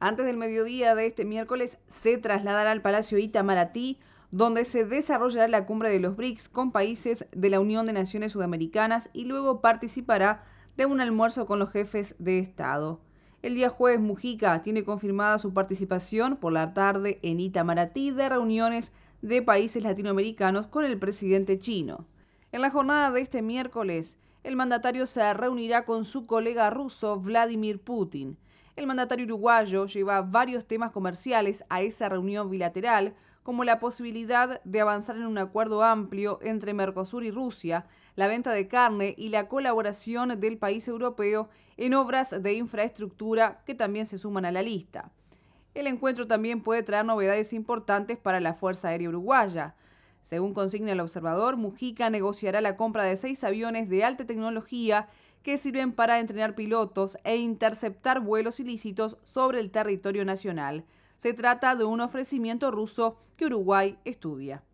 Antes del mediodía de este miércoles se trasladará al Palacio Itamaraty, donde se desarrollará la cumbre de los BRICS con países de la Unión de Naciones Sudamericanas y luego participará de un almuerzo con los jefes de Estado. El día jueves Mujica tiene confirmada su participación por la tarde en Itamaraty de reuniones de países latinoamericanos con el presidente chino. En la jornada de este miércoles, el mandatario se reunirá con su colega ruso Vladimir Putin. El mandatario uruguayo lleva varios temas comerciales a esa reunión bilateral, como la posibilidad de avanzar en un acuerdo amplio entre Mercosur y Rusia, la venta de carne y la colaboración del país europeo en obras de infraestructura que también se suman a la lista. El encuentro también puede traer novedades importantes para la Fuerza Aérea Uruguaya. Según consigna el observador, Mujica negociará la compra de seis aviones de alta tecnología que sirven para entrenar pilotos e interceptar vuelos ilícitos sobre el territorio nacional. Se trata de un ofrecimiento ruso que Uruguay estudia.